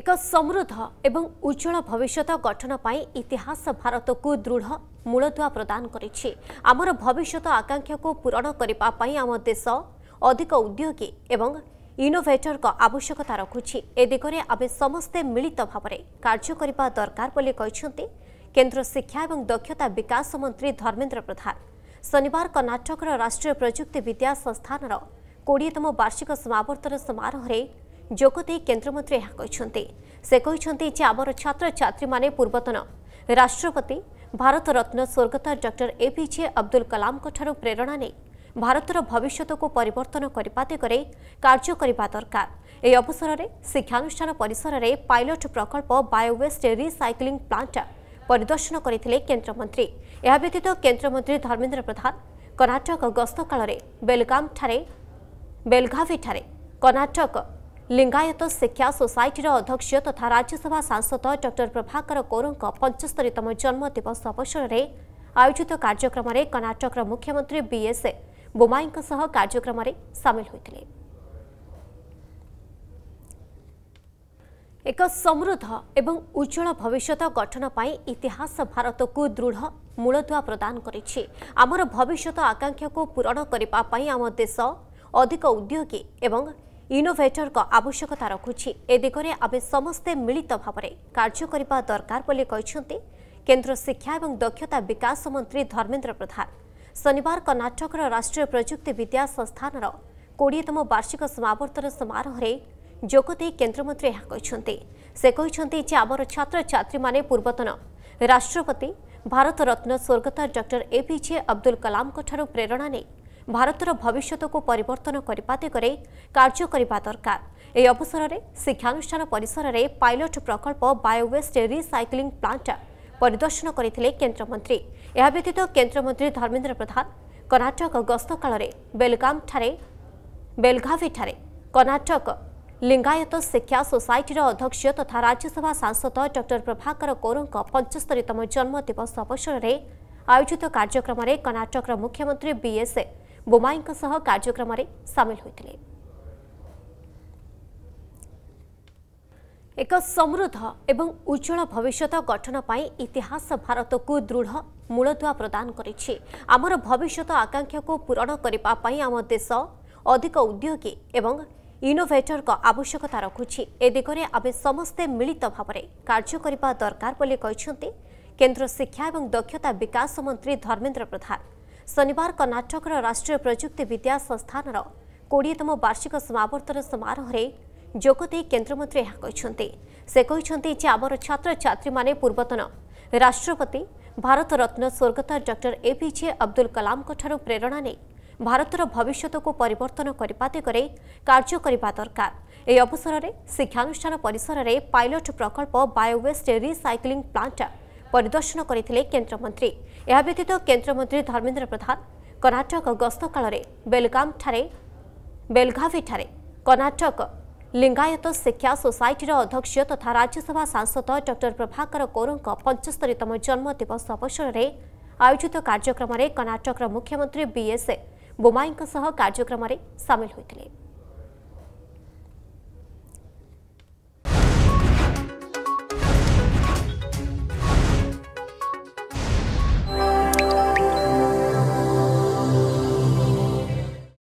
ଏକ ସମୃଦ୍ଧ ଏବଂ ଉଜ୍ଜଳ ଭବିଷ୍ୟତ ଗଠନ ପାଇଁ ଇତିହାସ ଭାରତକୁ ଦୃଢ଼ ମୂଳଦୁଆ ପ୍ରଦାନ କରିଛି ଆମର ଭବିଷ୍ୟତ ଆକାଂକ୍ଷାକୁ ପୂରଣ କରିବା ପାଇଁ ଆମ ଦେଶ ଅଧିକ ଉଦ୍ୟୋଗୀ ଏବଂ ଇନୋଭେଟରଙ୍କ ଆବଶ୍ୟକତା ରଖୁଛି ଏ ଦିଗରେ ଆମେ ସମସ୍ତେ ମିଳିତ ଭାବରେ କାର୍ଯ୍ୟ କରିବା ଦରକାର ବୋଲି କହିଛନ୍ତି କେନ୍ଦ୍ର ଶିକ୍ଷା ଏବଂ ଦକ୍ଷତା ବିକାଶ ମନ୍ତ୍ରୀ ଧର୍ମେନ୍ଦ୍ର ପ୍ରଧାନ ଶନିବାର କର୍ଣ୍ଣାଟକର ରାଷ୍ଟ୍ରୀୟ ପ୍ରଯୁକ୍ତି ବିଦ୍ୟା ସଂସ୍ଥାନର କୋଡ଼ିଏତମ ବାର୍ଷିକ ସମାବର୍ତ୍ତନ ସମାରୋହରେ ଯୋଗଦେଇ କେନ୍ଦ୍ରମନ୍ତ୍ରୀ ଏହା କହିଛନ୍ତି ସେ କହିଛନ୍ତି ଯେ ଆମର ଛାତ୍ରଛାତ୍ରୀମାନେ ପୂର୍ବତନ ରାଷ୍ଟ୍ରପତି ଭାରତରତ୍ନ ସ୍ୱର୍ଗତ ଡକ୍ଟର ଏପିଜେ ଅବଦୁଲ କଲାମଙ୍କଠାରୁ ପ୍ରେରଣା ନେଇ ଭାରତର ଭବିଷ୍ୟତକୁ ପରିବର୍ତ୍ତନ କରିବା ଦିଗରେ କାର୍ଯ୍ୟ କରିବା ଦରକାର ଏହି ଅବସରରେ ଶିକ୍ଷାନୁଷ୍ଠାନ ପରିସରରେ ପାଇଲଟ ପ୍ରକଳ୍ପ ବାୟୋୱେଷ୍ଟ ରିସାଇକ୍ଲିଂ ପ୍ଲାଣ୍ଟ ପରିଦର୍ଶନ କରିଥିଲେ କେନ୍ଦ୍ରମନ୍ତ୍ରୀ ଏହା ବ୍ୟତୀତ କେନ୍ଦ୍ରମନ୍ତ୍ରୀ ଧର୍ମେନ୍ଦ୍ର ପ୍ରଧାନ କର୍ଣ୍ଣାଟକ ଗସ୍ତ କାଳରେ ବେଲଗାମଠାରେ ବେଲଘାଭିଠାରେ କର୍ଣ୍ଣାଟକ ଲିଙ୍ଗାୟତ ଶିକ୍ଷା ସୋସାଇଟିର ଅଧ୍ୟକ୍ଷ ତଥା ରାଜ୍ୟସଭା ସାଂସଦ ଡକ୍ଟର ପ୍ରଭାକର କୌରଙ୍କ ପଞ୍ଚସ୍ତରୀତମ ଜନ୍ମ ଦିବସ ଅବସରରେ ଆୟୋଜିତ କାର୍ଯ୍ୟକ୍ରମରେ କର୍ଣ୍ଣାଟକର ମୁଖ୍ୟମନ୍ତ୍ରୀ ବିଏସ୍ ବୋମାଇଙ୍କ ସହ କାର୍ଯ୍ୟକ୍ରମରେ ସାମିଲ ହୋଇଥିଲେ ଏକ ସମୃଦ୍ଧ ଏବଂ ଉଜ୍ଜଳ ଭବିଷ୍ୟତ ଗଠନ ପାଇଁ ଇତିହାସ ଭାରତକୁ ଦୃଢ଼ ମୂଳଦୁଆ ପ୍ରଦାନ କରିଛି ଆମର ଭବିଷ୍ୟତ ଆକାଂକ୍ଷାକୁ ପୂରଣ କରିବା ପାଇଁ ଆମ ଦେଶ ଅଧିକ ଉଦ୍ୟୋଗୀ ଏବଂ ଇନୋଭେଟରଙ୍କ ଆବଶ୍ୟକତା ରଖୁଛି ଏ ଦିଗରେ ଆମେ ସମସ୍ତେ ମିଳିତ ଭାବରେ କାର୍ଯ୍ୟ କରିବା ଦରକାର ବୋଲି କହିଛନ୍ତି କେନ୍ଦ୍ର ଶିକ୍ଷା ଏବଂ ଦକ୍ଷତା ବିକାଶ ମନ୍ତ୍ରୀ ଧର୍ମେନ୍ଦ୍ର ପ୍ରଧାନ ଶନିବାର କର୍ଣ୍ଣାଟକର ରାଷ୍ଟ୍ରୀୟ ପ୍ରଯୁକ୍ତି ବିଦ୍ୟା ସଂସ୍ଥାନର କୋଡ଼ିଏତମ ବାର୍ଷିକ ସମାବର୍ତ୍ତନ ସମାରୋହରେ ଯୋଗ ଦେଇ କେନ୍ଦ୍ରମନ୍ତ୍ରୀ ଏହା କହିଛନ୍ତି ସେ କହିଛନ୍ତି ଯେ ଆମର ଛାତ୍ରଛାତ୍ରୀମାନେ ପୂର୍ବତନ ରାଷ୍ଟ୍ରପତି ଭାରତରତ୍ନ ସ୍ୱର୍ଗତ ଡକ୍ଟର ଏପିଜେ ଅବଦୁଲ କଲାମଙ୍କଠାରୁ ପ୍ରେରଣା ନେଇ ଭାରତର ଭବିଷ୍ୟତକୁ ପରିବର୍ତ୍ତନ କରିବା ଦିଗରେ କାର୍ଯ୍ୟ କରିବା ଦରକାର ଏହି ଅବସରରେ ଶିକ୍ଷାନୁଷ୍ଠାନ ପରିସରରେ ପାଇଲଟ ପ୍ରକଳ୍ପ ବାୟୋୱେଷ୍ଟ ରିସାଇକ୍ଲିଂ ପ୍ଲାଣ୍ଟ ପରିଦର୍ଶନ କରିଥିଲେ କେନ୍ଦ୍ରମନ୍ତ୍ରୀ ଏହାବ୍ୟତୀତ କେନ୍ଦ୍ରମନ୍ତ୍ରୀ ଧର୍ମେନ୍ଦ୍ର ପ୍ରଧାନ କର୍ଣ୍ଣାଟକ ଗସ୍ତ କାଳରେ ବେଲଗାମଠାରେ ବେଲଗାଭିଠାରେ କର୍ଣ୍ଣାଟକ ଲିଙ୍ଗାୟତ ଶିକ୍ଷା ସୋସାଇଟିର ଅଧ୍ୟକ୍ଷ ତଥା ରାଜ୍ୟସଭା ସାଂସଦ ଡକ୍ଟର ପ୍ରଭାକର କୌରଙ୍କ ପଞ୍ଚସ୍ତରୀତମ ଜନ୍ମ ଦିବସ ଅବସରରେ ଆୟୋଜିତ କାର୍ଯ୍ୟକ୍ରମରେ କର୍ଣ୍ଣାଟକର ମୁଖ୍ୟମନ୍ତ୍ରୀ ବିଏସ୍ଏ ବୋମାଇଙ୍କ ସହ କାର୍ଯ୍ୟକ୍ରମରେ ସାମିଲ ହୋଇଥିଲେ ଏକ ସମୃଦ୍ଧ ଏବଂ ଉଜ୍ଜଳ ଭବିଷ୍ୟତ ଗଠନ ପାଇଁ ଇତିହାସ ଭାରତକୁ ଦୃଢ଼ ମୂଳଦୁଆ ପ୍ରଦାନ କରିଛି ଆମର ଭବିଷ୍ୟତ ଆକାଂକ୍ଷାକୁ ପୂରଣ କରିବା ପାଇଁ ଆମ ଦେଶ ଅଧିକ ଉଦ୍ୟୋଗୀ ଏବଂ ଇନୋଭେଟରଙ୍କ ଆବଶ୍ୟକତା ରଖୁଛି ଏ ଦିଗରେ ଆମେ ସମସ୍ତେ ମିଳିତ ଭାବରେ କାର୍ଯ୍ୟ କରିବା ଦରକାର ବୋଲି କହିଛନ୍ତି କେନ୍ଦ୍ର ଶିକ୍ଷା ଏବଂ ଦକ୍ଷତା ବିକାଶ ମନ୍ତ୍ରୀ ଧର୍ମେନ୍ଦ୍ର ପ୍ରଧାନ ଶନିବାର କର୍ଣ୍ଣାଟକର ରାଷ୍ଟ୍ରୀୟ ପ୍ରଯୁକ୍ତି ବିଦ୍ୟା ସଂସ୍ଥାନର କୋଡ଼ିଏତମ ବାର୍ଷିକ ସମାବର୍ତ୍ତନ ସମାରୋହରେ ଯୋଗ ଦେଇ କେନ୍ଦ୍ରମନ୍ତ୍ରୀ ଏହା କହିଛନ୍ତି ସେ କହିଛନ୍ତି ଯେ ଆମର ଛାତ୍ରଛାତ୍ରୀମାନେ ପୂର୍ବତନ ରାଷ୍ଟ୍ରପତି ଭାରତରତ୍ନ ସ୍ୱର୍ଗତ ଡକ୍ଟର ଏପିଜେ ଅବଦୁଲ କଲାମଙ୍କଠାରୁ ପ୍ରେରଣା ନେଇ ଭାରତର ଭବିଷ୍ୟତକୁ ପରିବର୍ତ୍ତନ କରିବା ଦିଗରେ କାର୍ଯ୍ୟ କରିବା ଦରକାର ଏହି ଅବସରରେ ଶିକ୍ଷାନୁଷ୍ଠାନ ପରିସରରେ ପାଇଲଟ ପ୍ରକଳ୍ପ ବାୟୋୱେଷ୍ଟ ରିସାଇକ୍ଲିଂ ପ୍ଲାଣ୍ଟ ପରିଦର୍ଶନ କରିଥିଲେ କେନ୍ଦ୍ରମନ୍ତ୍ରୀ ଏହା ବ୍ୟତୀତ କେନ୍ଦ୍ରମନ୍ତ୍ରୀ ଧର୍ମେନ୍ଦ୍ର ପ୍ରଧାନ କର୍ଣ୍ଣାଟକ ଗସ୍ତ କାଳରେ ବେଲଗାମ୍ଠାରେ ବେଲଘାଭିଠାରେ କର୍ଣ୍ଣାଟକ ଲିଙ୍ଗାୟତ ଶିକ୍ଷା ସୋସାଇଟିର ଅଧ୍ୟକ୍ଷ ତଥା ରାଜ୍ୟସଭା ସାଂସଦ ଡକ୍ଟର ପ୍ରଭାକର କୌରଙ୍କ ପଞ୍ଚସ୍ତରୀତମ ଜନ୍ମ ଦିବସ ଅବସରରେ ଆୟୋଜିତ କାର୍ଯ୍ୟକ୍ରମରେ କର୍ଣ୍ଣାଟକର ମୁଖ୍ୟମନ୍ତ୍ରୀ ବିଏସ୍ଏ ବୋମାଇଙ୍କ ସହ କାର୍ଯ୍ୟକ୍ରମରେ ସାମିଲ ହୋଇଥିଲେ